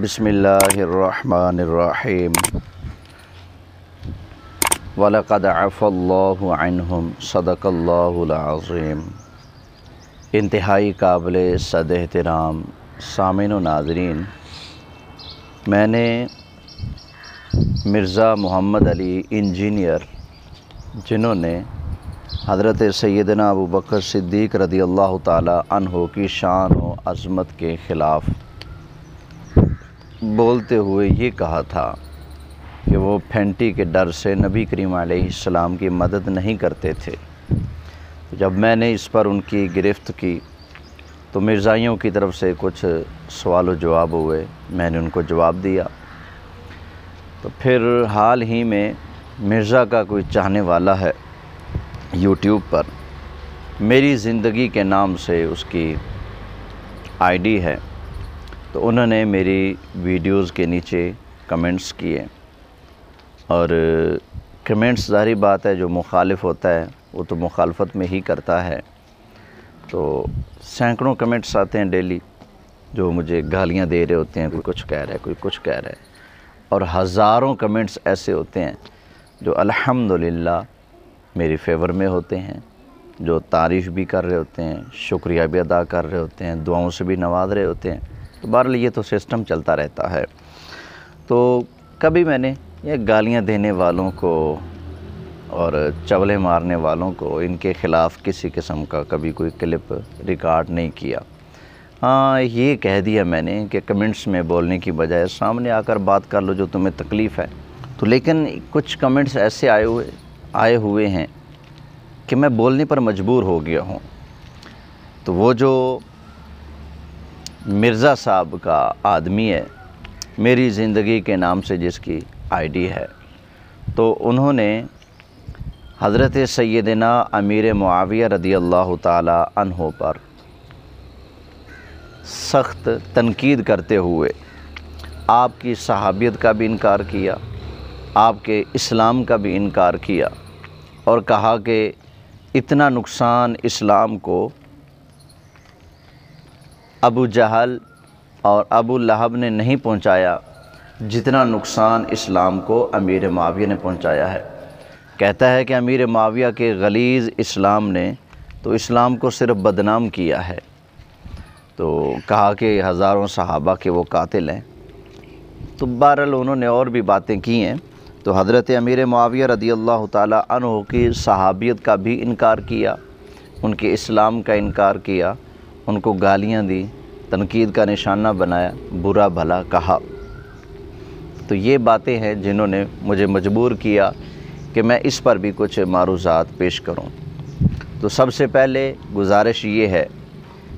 बसमीम वफ़ल्लाम सदकल्लाज़ीम इंतहाई काबिल सद एहतराम सामिन नाजरीन मैंने मिर्ज़ा मोहम्मद अली इंजीनियर जिन्होंने हज़रत सैदना अबू बकर सिद्दीक रदी अल्लाह तहो की शान व अज़मत के ख़िलाफ़ बोलते हुए ये कहा था कि वो फेंटी के डर से नबी करीम सलाम की मदद नहीं करते थे तो जब मैंने इस पर उनकी गिरफ़्त की तो मिर्ज़ाइयों की तरफ से कुछ सवाल जवाब हुए मैंने उनको जवाब दिया तो फिर हाल ही में मिर्ज़ा का कोई चाहने वाला है यूट्यूब पर मेरी ज़िंदगी के नाम से उसकी आईडी है तो उन्होंने मेरी वीडियोस के नीचे कमेंट्स किए और कमेंट्स जारी बात है जो मुखालिफ होता है वो तो मुखालफत में ही करता है तो सैकड़ों कमेंट्स आते हैं डेली जो मुझे गालियाँ दे रहे होते हैं कोई कुछ कह रहा है कोई कुछ कह रहा है और हज़ारों कमेंट्स ऐसे होते हैं जो अल्हम्दुलिल्लाह मेरी फेवर में होते हैं जो तारीफ़ भी कर रहे होते हैं शुक्रिया भी अदा कर रहे होते हैं दुआओं से भी नवाज रहे होते हैं तो बहरहाल ये तो सिस्टम चलता रहता है तो कभी मैंने ये गालियाँ देने वालों को और चवले मारने वालों को इनके ख़िलाफ़ किसी किस्म का कभी कोई क्लिप रिकॉर्ड नहीं किया हाँ ये कह दिया मैंने कि कमेंट्स में बोलने की बजाय सामने आकर बात कर लो जो तुम्हें तकलीफ़ है तो लेकिन कुछ कमेंट्स ऐसे आए हुए आए हुए हैं कि मैं बोलने पर मजबूर हो गया हूँ तो वो जो मिर्ज़ा साहब का आदमी है मेरी ज़िंदगी के नाम से जिसकी आईडी है तो उन्होंने हज़रत सैदना अमीर मुआविया रदी अल्लाह तहो पर सख्त तनकीद करते हुए आपकी सहाबियत का भी इनकार किया आपके इस्लाम का भी इनकार किया और कहा कि इतना नुकसान इस्लाम को अबू जहल और अबू लहब ने नहीं पहुंचाया जितना नुकसान इस्लाम को अमीर माविया ने पहुंचाया है कहता है कि अमीर माविया के गलीज़ इस्लाम ने तो इस्लाम को सिर्फ बदनाम किया है तो कहा कि हज़ारों सहाबा के वो कातिल हैं तो बहरल उन्होंने और भी बातें की हैं तो हज़रत अमीर माविया रदी अल्लाह तन की सहाबियत का भी इनकार किया उनके इस्लाम का इनकार किया उनको गालियाँ दी तनकीद का निशाना बनाया बुरा भला कहा तो ये बातें हैं जिन्होंने मुझे मजबूर किया कि मैं इस पर भी कुछ मारूज़ात पेश करूँ तो सबसे पहले गुजारिश ये है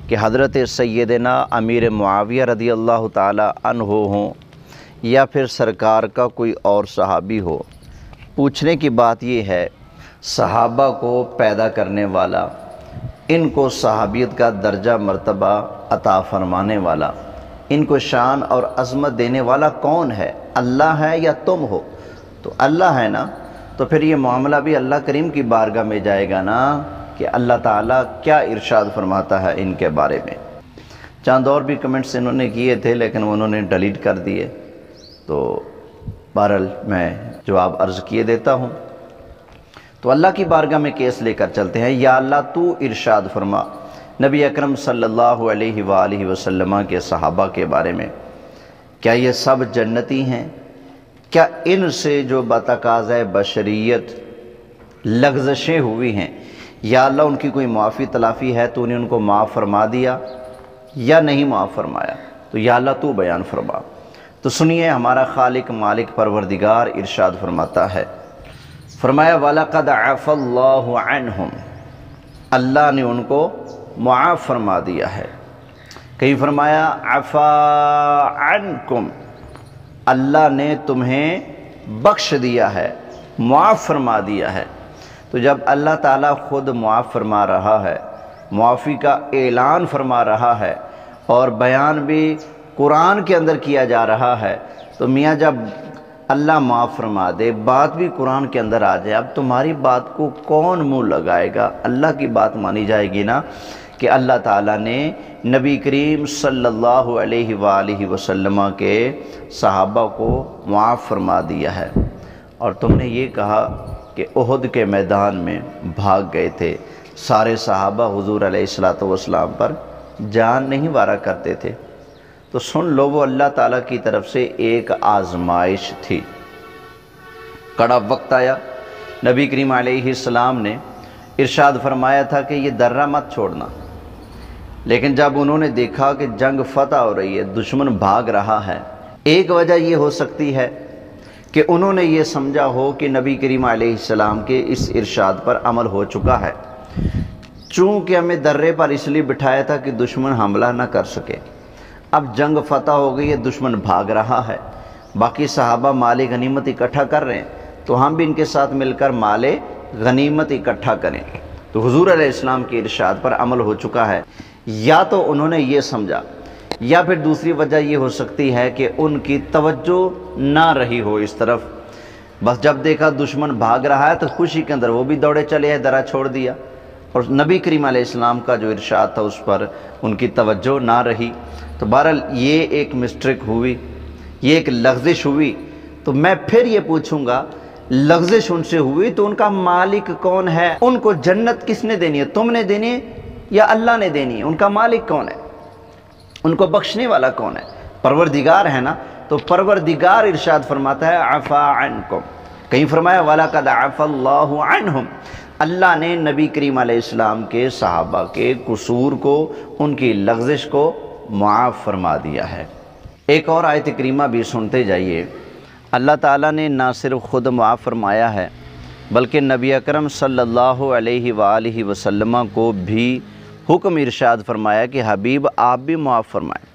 कि हज़रत सैदना अमीर मुआविया रदी अल्लाह तन हो हों या फिर सरकार का कोई और सहाबी हो पूछने की बात यह है सहाबा को पैदा करने वाला इनको सहाबियत का दर्जा मर्तबा अता फरमाने वाला इनको शान और अजमत देने वाला कौन है अल्लाह है या तुम हो तो अल्लाह है ना तो फिर ये मामला भी अल्लाह करीम की बारगाह में जाएगा ना कि अल्लाह ताला क्या इरशाद फरमाता है इनके बारे में चंद और भी कमेंट्स इन्होंने किए थे लेकिन उन्होंने डिलीट कर दिए तो बहरल मैं जवाब अर्ज़ किए देता हूँ तो अल्लाह की बारगाह में केस लेकर चलते हैं या अल्लाह तू इरशाद फरमा नबी अकरम सल्लल्लाहु अलैहि के सहाबा के बारे में क्या ये सब जन्नती हैं क्या इन से जो बतकाज़ बशरीत लग्जशें हुई हैं या अल्लाह उनकी कोई माफ़ी तलाफ़ी है तो उन्हें उनको माफ़ फरमा दिया या नहीं माफ़ फरमाया तो या अल्लाह तू बयान फरमा तो सुनिए हमारा खालिक मालिक परवरदिगार इरशाद फरमाता है फरमाया वाला कद आफ़ल्लाम अल्लाह ने उनको मुआफ़ फरमा दिया है कहीं फरमाया कुम अल्लाह ने तुम्हें बख्श दिया है मुआफ़ फरमा दिया है तो जब अल्लाह ताला ख़ुद मुआफ़ फरमा रहा है मुआफ़ी का ऐलान फरमा रहा है और बयान भी कुरान के अंदर किया जा रहा है तो मियाँ जब अल्लाह माफ़ फरमा दे बात भी कुरान के अंदर आ जाए अब तुम्हारी बात को कौन मुंह लगाएगा अल्लाह की बात मानी जाएगी ना कि अल्लाह ताला ने नबी करीम सल्लल्लाहु अलैहि सल्ला वसल्लम के सहाबा को माफ़ फरमा दिया है और तुमने ये कहा कि उहद के मैदान में भाग गए थे सारे सहाबा हजूर सलात पर जान नहीं वारा करते थे तो सुन लो वो अल्लाह ताला की तरफ से एक आजमाइश थी कड़ा वक्त आया नबी करीम सलाम ने इरशाद फरमाया था कि ये दर्रा मत छोड़ना लेकिन जब उन्होंने देखा कि जंग फतह हो रही है दुश्मन भाग रहा है एक वजह यह हो सकती है कि उन्होंने ये समझा हो कि नबी करीम सलाम के इस इरशाद पर अमल हो चुका है चूँकि हमें दर्रे पर इसलिए बिठाया था कि दुश्मन हमला ना कर सके अब जंग फतह हो गई है दुश्मन भाग रहा है बाकी सहाबा माल गनीमत इकट्ठा कर रहे हैं तो हम भी इनके साथ मिलकर माल गनीमत इकट्ठा करें तो हजूर इस्लाम के इरशाद पर अमल हो चुका है या तो उन्होंने ये समझा या फिर दूसरी वजह ये हो सकती है कि उनकी तवज्जो ना रही हो इस तरफ बस जब देखा दुश्मन भाग रहा है तो खुशी के अंदर वो भी दौड़े चले है दरा छोड़ दिया और नबी करीम आलाम का जो इरशाद था उस पर उनकी तवज्जो ना रही तो बहरहाल ये एक मिस्ट्रिक हुई ये एक लफ्जिश हुई तो मैं फिर ये पूछूंगा लफ्जिश उनसे हुई तो उनका मालिक कौन है उनको जन्नत किसने देनी है तुमने देनी है या अल्लाह ने देनी है उनका मालिक कौन है उनको बख्शने वाला कौन है परवरदिगार है ना तो परवरदिगार इरशाद फरमाता है अफ़ा कहीं फरमाया वाला कद अल्लाह ने नबी करीम आसमाम के सहाबा के कसूर को उनकी लग्जिश को मुआफ़ फरमा दिया है एक और आयत करीमा भी सुनते जाइए अल्लाह ताला ने ना सिर्फ ख़ुद मुआफ़ फरमाया है बल्कि नबी अकरम सल्लल्लाहु अलैहि सल्ला वसल्लम को भी हुक्म इरशाद फरमाया कि हबीब आप भी मुआफ़ फरमाएं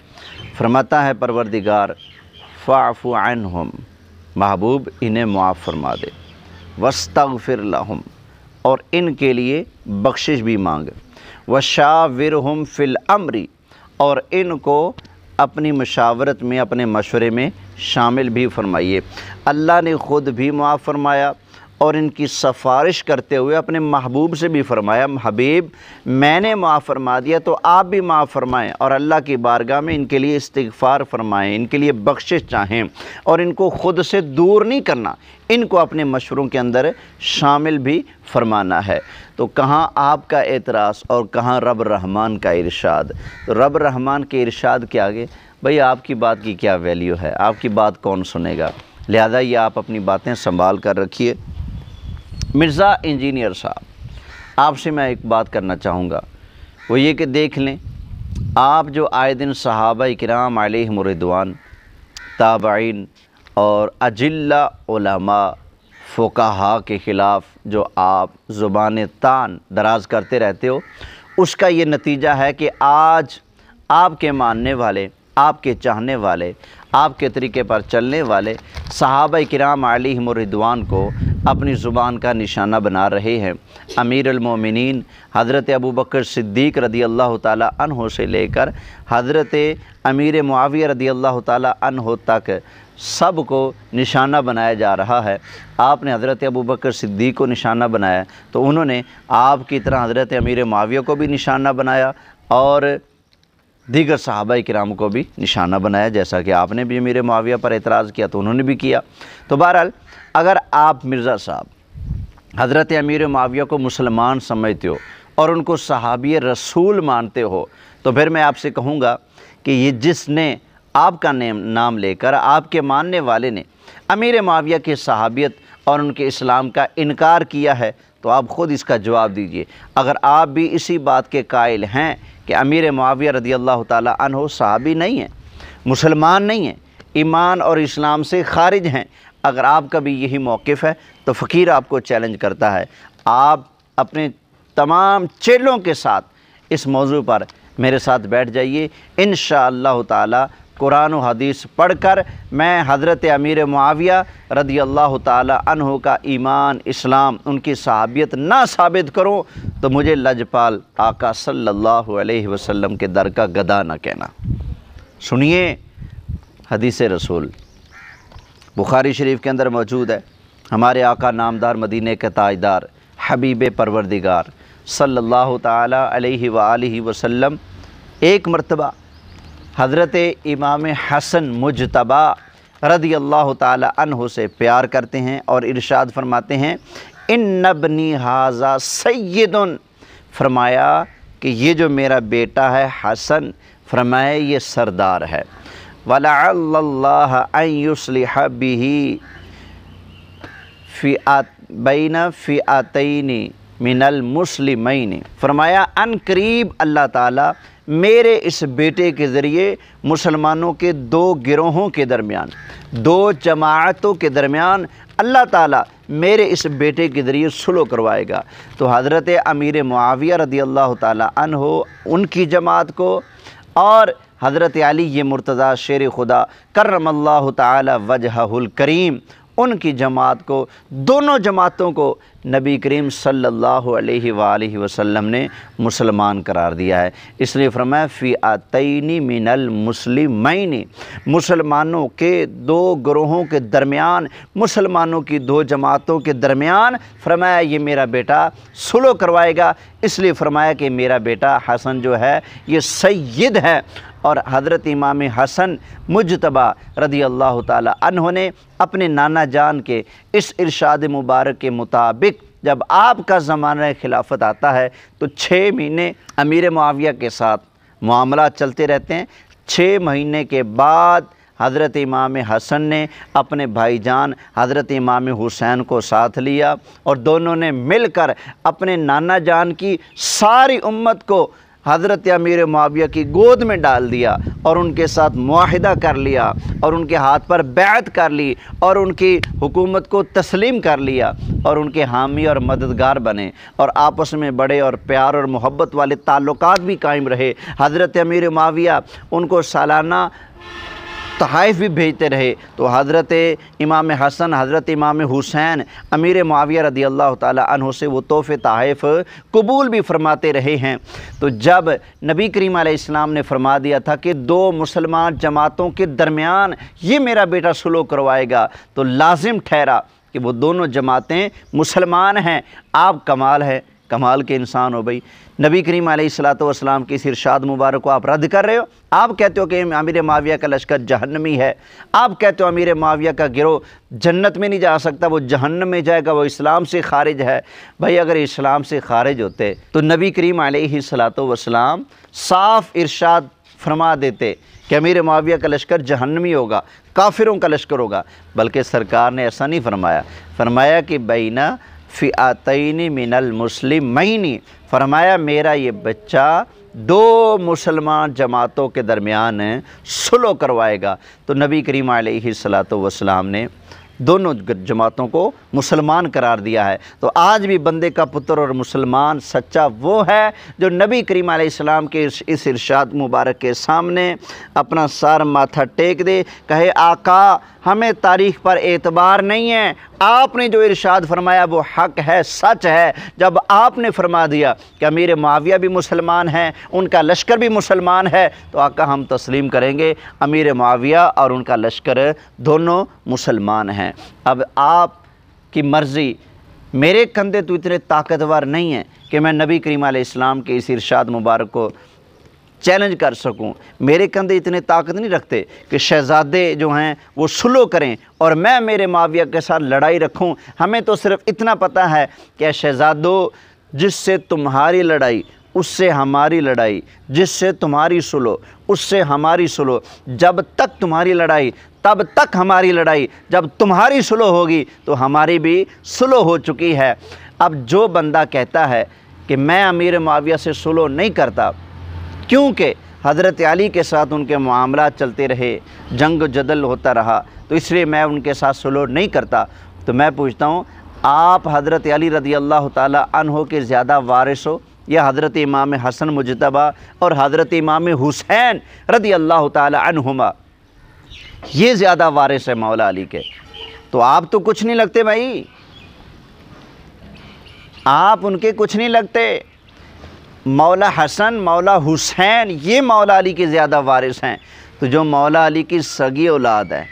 फरमाता है परवरदिगार फ़ाफ़ु हम महबूब इन्हें मुआफ़ फरमा दे वस्तफ़िर और इनके लिए बख्शिश भी मांग व शाविर हम फिल अमरी और इनको अपनी मशावरत में अपने मशवरे में शामिल भी फरमाइए अल्लाह ने ख़ुद भी मुआफ़ फरमाया और इनकी सफारिश करते हुए अपने महबूब से भी फरमाया हबीब मैंने माँ फरमा दिया तो आप भी माँ फरमाएँ और अल्लाह की बारगाह में इनके लिए इस्तफ़ार फरमाएँ इनके लिए बख्शिश चाहें और इनको ख़ुद से दूर नहीं करना इनको अपने मशरों के अंदर शामिल भी फरमाना है तो कहाँ आपका एतराज़ और कहाँ रब रहमान का इरशाद तो रब रहमान के इरशाद के आगे भाई आपकी बात की क्या वैल्यू है आपकी बात कौन सुनेगा लिहाजा ये आप अपनी बातें संभाल कर रखिए मिर्ज़ा इंजीनियर साहब आपसे मैं एक बात करना चाहूँगा वो ये कि देख लें आप जो आए दिन सहाबा कराम मरदवान ताबाइन और अजिल्लामा फोकाहा के ख़िलाफ़ जो आप ज़ुबान तान दराज करते रहते हो उसका ये नतीजा है कि आज आपके मानने वाले आपके चाहने वाले आपके तरीके पर चलने वाले सहाबा कराम मरदवान को अपनी ज़ुबान का निशाना बना रहे हैं अमीर अमीरमिन हज़रत अबू बकर सिद्दीक रदी अल्लाह तहों से लेकर हज़रत अमीर मुआविया रदी अल्लाह हो तक सब को निशाना बनाया जा रहा है आपने हज़रत अबू बकर सिद्दीक को निशाना बनाया तो उन्होंने आपकी तरह हज़रत अमीर माविया को भी निशाना बनाया और दीगर साहबा कराम को भी निशाना बनाया जैसा कि आपने भी मेरे माविया पर एतराज़ किया तो उन्होंने भी किया तो बहरहाल अगर आप मिर्ज़ा साहब हज़रत अमीर माविया को मुसलमान समझते हो और उनको सहाबी रसूल मानते हो तो फिर मैं आपसे कहूँगा कि ये जिसने आपका नेम नाम लेकर आपके मानने वाले ने अमीर माविया की सहाबियत और उनके इस्लाम का इनकार किया है तो आप ख़ुद इसका जवाब दीजिए अगर आप भी इसी बात के कायल हैं कि अमीर माविया रदी अल्लाह तहबी नहीं हैं मुसलमान नहीं हैं ईमान और इस्लाम से खारिज हैं अगर आपका भी यही मौक़ है तो फ़कीर आपको चैलेंज करता है आप अपने तमाम चेलों के साथ इस मौजू पर मेरे साथ बैठ जाइए इन ताला कुरान हदीस पढ़ कर मैं हज़रत अमीर मुआविया रदी अल्लाह तहु का ईमान इस्लाम उनकी सहाबियत ना साबित करूँ तो मुझे लजपाल आका सल्लल्लाहु अलैहि वसल्लम के दर का गदा न कहना सुनिए हदीस रसूल बुखारी शरीफ के अंदर मौजूद है हमारे आका नामदार मदीने के ताजदार हबीब परवरदिगार सल्लल्लाहु ताला अलैहि अलैहि वसल्लम एक मरतबा हज़रत इमाम हसन मुजतबा रदी अल्लाह तह से प्यार करते हैं और इरशाद फरमाते हैं इन नबनी हाजा सैदन फरमाया कि ये जो मेरा बेटा है हसन फरमाया ये सरदार है वलाबी फ़ियात बैन फ़ियातन मिनल मुस्लिमैन फरमाया अन करीब अल्लाह ताला मेरे इस बेटे के ज़रिए मुसलमानों के दो गिरोहों के दरमियान दो जमातों के दरमियान अल्लाह ताला मेरे इस बेटे के ज़रिए सुलो करवाएगा तो हज़रत अमीर मुआविया रदी अल्लाह ताला हो उनकी जमात को और हज़रत अली ये मुर्तज़ा शेर खुदा करम अल्लाह तजहल करीम उनकी जमात को दोनों जमातों को नबी करीम सल्लल्लाहु अलैहि सल्ला वसल्लम ने मुसलमान करार दिया है इसलिए फरमाया फ़ी आतनी मिनल मुसलिमैनी मुसलमानों के दो ग्रोहों के दरमियान मुसलमानों की दो जमातों के दरमियान फरमाया ये मेरा बेटा सुलो करवाएगा इसलिए फरमाया कि मेरा बेटा हसन जो है ये सैद है और हज़रत इमाम हसन मुजतबा रदी अल्लाह तन ने अपने नाना जान के इस इरशाद मुबारक के मुताबिक जब आपका ज़माना खिलाफत आता है तो छः महीने अमीर मुआविया के साथ मामला चलते रहते हैं छः महीने के बाद हज़रत इमाम हसन ने अपने भाईजान हज़रत इमाम हुसैन को साथ लिया और दोनों ने मिलकर अपने नाना जान की सारी उम्मत को हज़रत अमीर माविया की गोद में डाल दिया और उनके साथ माहिदा कर लिया और उनके हाथ पर बैत कर ली और उनकी हुकूमत को तस्लीम कर लिया और उनके हामी और मददगार बने और आपस में बड़े और प्यार और मोहब्बत वाले ताल्लुक भी कायम रहे हज़रत अमीर माविया उनको सालाना तहाइफ भी भेजते रहे तो हज़रत इमाम हसन हज़रत इमाम हुसैन अमीर माविया रदी अल्लाह तहों से वो तोहफ़े तहफ़ कबूल भी फरमाते रहे हैं तो जब नबी करीम इस्लाम ने फरमा दिया था कि दो मुसलमान जमातों के दरमियान ये मेरा बेटा सुलो करवाएगा तो लाजिम ठहरा कि वो दोनों जमातें मुसलमान हैं आप कमाल हैं कमाल के इंसान हो भाई नबी करीम सलाम की इस इरशाद मुबारक को आप रद्द कर रहे हो आप कहते हो कि अमीर माविया का लश्कर जहन्नमी है आप कहते हो अमीर माविया का गिरोह जन्नत में नहीं जा सकता वो जहन्नम में जाएगा वो इस्लाम से खारिज है भाई अगर इस्लाम से खारिज होते तो नबी करीम सलाम साफ इरशाद फरमा देते कि अमीर माविया का लश्कर जहन्नमी होगा काफिरों का लश्कर होगा बल्कि सरकार ने ऐसा नहीं फरमाया फरमाया कि बैना फ़ियातनी मिनल मुस्लिमैनी फरमाया मेरा ये बच्चा दो मुसलमान जमातों के दरमियान सुलो करवाएगा तो नबी करीम वसलाम ने दोनों जमातों को मुसलमान करार दिया है तो आज भी बंदे का पुत्र और मुसलमान सच्चा वो है जो नबी करीम आसमाम के इस, इस इरशाद मुबारक के सामने अपना सार माथा टेक दे कहे आका हमें तारीख पर एतबार नहीं है आपने जो इरशाद फरमाया वो हक है सच है जब आपने फरमा दिया कि अमीर माविया भी मुसलमान हैं उनका लश्कर भी मुसलमान है तो आका हम तस्लीम करेंगे अमीर माविया और उनका लश्कर दोनों मुसलमान हैं अब आप की मर्ज़ी मेरे कंधे तो इतने ताकतवर नहीं हैं कि मैं नबी करीम इस्लाम के इस इरशाद मुबारक को चैलेंज कर सकूं मेरे कंधे इतने ताकत नहीं रखते कि शहजादे जो हैं वो सुलो करें और मैं मेरे माविया के साथ लड़ाई रखूं हमें तो सिर्फ इतना पता है कि शहजादो जिससे तुम्हारी लड़ाई उससे हमारी लड़ाई जिससे तुम्हारी सुलो उससे हमारी सुलो जब तक तुम्हारी लड़ाई तब तक हमारी लड़ाई जब तुम्हारी सुलो होगी तो हमारी भी सुलो हो चुकी है अब जो बंदा कहता है कि मैं अमीर माविया से सुलो नहीं करता क्योंकि हज़रत अली के साथ उनके मामला चलते रहे जंग जदल होता रहा तो इसलिए मैं उनके साथ सुलो नहीं करता तो मैं पूछता हूँ आप हज़रत अली रदी अल्लाह हो के ज़्यादा वारिस हो या हज़रत इमाम हसन मुजतबा और हज़रत इमाम हुसैन रदी अल्लाह तुमा ये ज़्यादा वारिस है मौला अली के तो आप तो कुछ नहीं लगते भाई आप उनके कुछ नहीं लगते मौला हसन मौला हुसैन ये मौला अली के ज़्यादा वारिस हैं तो जो मौला अली की सगी औलाद है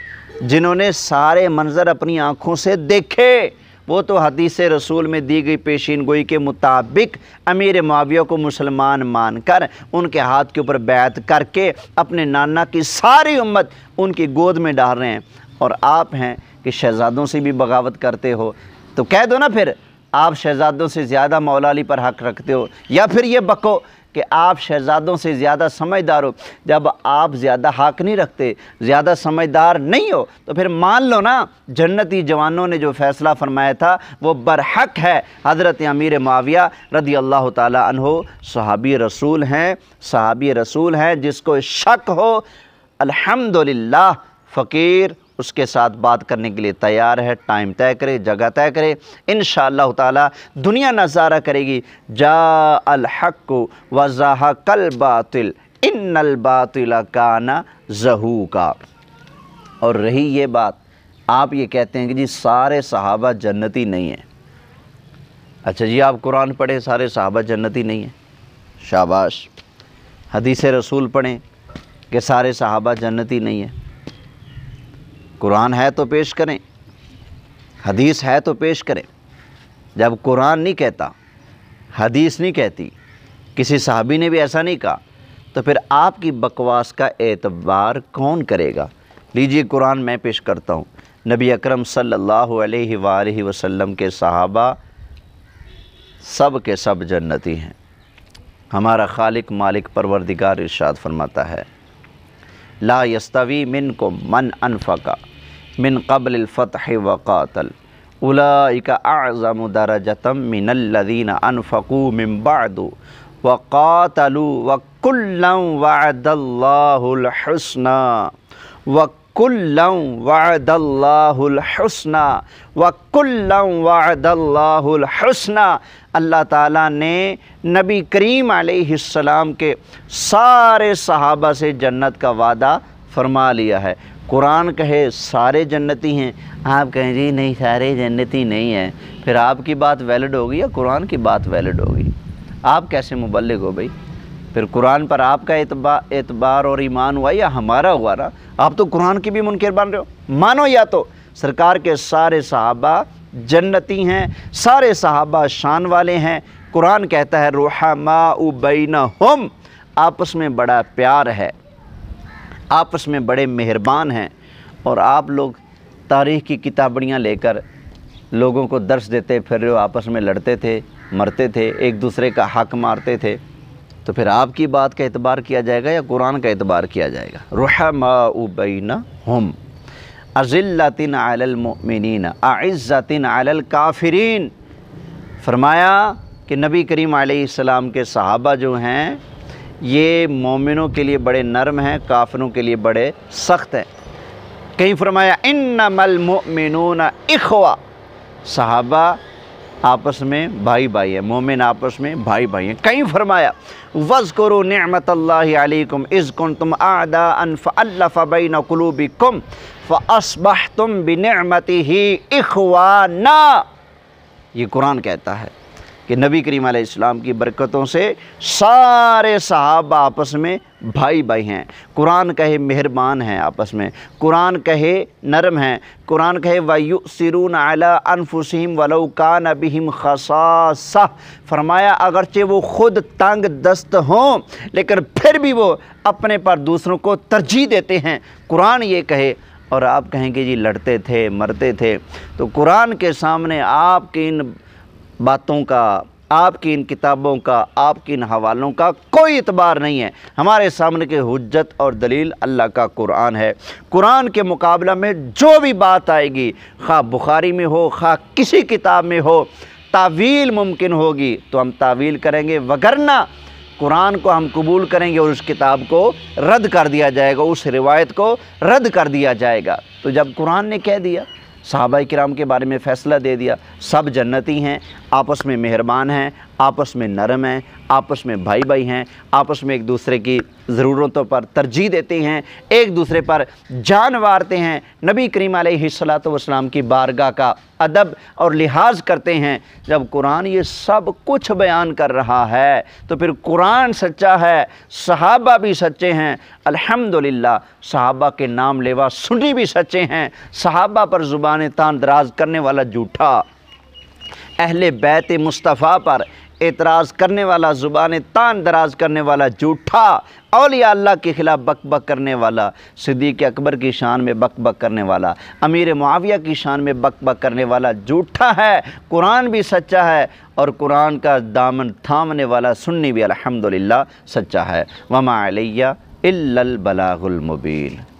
जिन्होंने सारे मंज़र अपनी आँखों से देखे वो तो हदीस रसूल में दी गई पेशीन गोई के मुताबिक अमीर माविया को मुसलमान मानकर उनके हाथ के ऊपर बैत करके अपने नाना की सारी उम्मत उनकी गोद में डाल रहे हैं और आप हैं कि शहजादों से भी बगावत करते हो तो कह दो ना फिर आप शहजादों से ज़्यादा मौलाली पर हक रखते हो या फिर ये बको कि आप शहजादों से ज़्यादा समझदार हो जब आप ज़्यादा हक नहीं रखते ज़्यादा समझदार नहीं हो तो फिर मान लो ना जन्नती जवानों ने जो फ़ैसला फरमाया था वो बरहक है हज़रत अमीर माविया रदी अल्लाह तहो सहाबी रसूल हैं सहाबी रसूल हैं जिसको शक हो अल्हम्दुलिल्लाह फ़कीर उसके साथ बात करने के लिए तैयार है टाइम तय करे जगह तय करे इन ताला दुनिया नजारा करेगी जा अलहक वज़ाह कल बातिल इन बातिल काना जहू का और रही ये बात आप ये कहते हैं कि जी सारे सहाबा जन्नती नहीं हैं अच्छा जी आप कुरान पढ़े सारे सहाबा जन्नती नहीं हैं शाबाश हदीस रसूल पढ़ें कि सारे सहाबा जन्नती नहीं हैं कुरान है तो पेश करें हदीस है तो पेश करें जब कुरान नहीं कहता हदीस नहीं कहती किसी साहबी ने भी ऐसा नहीं कहा तो फिर आपकी बकवास का एतबार कौन करेगा लीजिए कुरान मैं पेश करता हूँ नबी अकरम सल्लल्लाहु अलैहि अक्रम वसल्लम के सहाबा सब के सब जन्नती हैं हमारा खालिक मालिक परवरदिगार इरशाद फरमाता है ला यस्तवी मिन को मन अनफ़ा मिन कबल फ़तः उलाई का आज़म दरजतम मिनल्लदीन अनफ़कू मिन बादू वक़ातलू वकुल्लम वादल्लाहुलहसना वकुल्लम वादल्लाहुलहसना वकुल्लम वादल्लाहुलहसना अल्लाह ताला ने नबी करीम अलैहिस्सलाम के सारे सहाबा से जन्नत का वादा फरमा लिया है कुरान कहे सारे जन्नती हैं आप कहें जी नहीं सारे जन्नती नहीं हैं फिर आपकी बात वैलिड होगी या कुरान की बात वैलिड होगी आप कैसे मुबलिक हो भाई फिर कुरान पर आपका एतबा एतबार और ईमान हुआ या हमारा हुआ ना आप तो कुरान की भी मुनकर बन रहे हो मानो या तो सरकार के सारे सहाबा जन्नती हैं सारे सहाबा शान वाले हैं कुरान कहता है रोहमा उबैना हम आपस में बड़ा प्यार है आपस में बड़े मेहरबान हैं और आप लोग तारीख़ की किताबड़ियाँ लेकर लोगों को दर्श देते फिर वो आपस में लड़ते थे मरते थे एक दूसरे का हक मारते थे तो फिर आपकी बात का एतबार किया जाएगा या कुरान का एतबार किया जाएगा रुहमाबैना हम अज़िल्लातिन आलमिन आज़्ज़तिन आल काफरीन फरमाया कि नबी करीम आसमाम के सहाबा जो हैं ये मोमिनों के लिए बड़े नरम हैं काफरों के लिए बड़े सख्त हैं कहीं फरमाया इन मलमिन इखवा साहबा आपस में भाई भाई है मोमिन आपस में भाई भाई हैं कहीं फरमाया वज़ करो नमत अल्लाम इज़ कन तुम आदा अनफ़ल्लफ़बैन कलूबी कुम फ़सबह तुम बिनमत ही इखवा ना ये कुरान कहता है कि नबी करीम इस्लाम की बरकतों से सारे सहाब आपस में भाई भाई हैं कुरान कहे मेहरबान हैं आपस में कुरान कहे नरम हैं कुरान कहे वायु सिरून अला अनफुसम वलौकान नबीम खसास फरमाया अगरचे वो ख़ुद तंग दस्त हों लेकिन फिर भी वो अपने पर दूसरों को तरजीह देते हैं कुरान ये कहे और आप कहेंगे जी लड़ते थे मरते थे तो कुरान के सामने आपके इन बातों का आपकी इन किताबों का आपके इन हवालों का कोई इतबार नहीं है हमारे सामने के हजत और दलील अल्लाह का कुरान है कुरान के मुकाबला में जो भी बात आएगी खा बुखारी में हो खा किसी किताब में हो तावील मुमकिन होगी तो हम तावील करेंगे वगरना कुरान को हम कबूल करेंगे और उस किताब को रद्द कर दिया जाएगा उस रिवायत को रद्द कर दिया जाएगा तो जब कुरान ने कह दिया साहबा कराम के बारे में फ़ैसला दे दिया सब जन्नती हैं आपस में मेहरबान हैं आपस में नरम हैं आपस में भाई भाई हैं आपस में एक दूसरे की ज़रूरतों पर तरजीह देते हैं एक दूसरे पर जान वारते हैं नबी करीम सलाम की बारगाह का अदब और लिहाज करते हैं जब कुरान ये सब कुछ बयान कर रहा है तो फिर कुरान सच्चा है सहाबा भी सच्चे हैं अल्हम्दुलिल्लाह सहाबा के नाम लेवा सुनी भी सच्चे हैं सहाबा पर ज़ुबान तान दराज करने वाला झूठा अहल बैत मुस्तफ़ा पर एतराज़ करने वाला ज़ुबान तान दराज करने वाला जूठा अलिया अल्लाह के ख़िलाफ़ बक बक करने वाला सिद्दीक अकबर की शान में बक बक करने वाला अमीर माविया की शान में बक बक करने वाला जूठा है कुरान भी सच्चा है और कुरान का दामन थामने वाला सुन्नी भी अलहमदिल्ला सच्चा है वमा अलैया इल्लल बलागुल मुबीन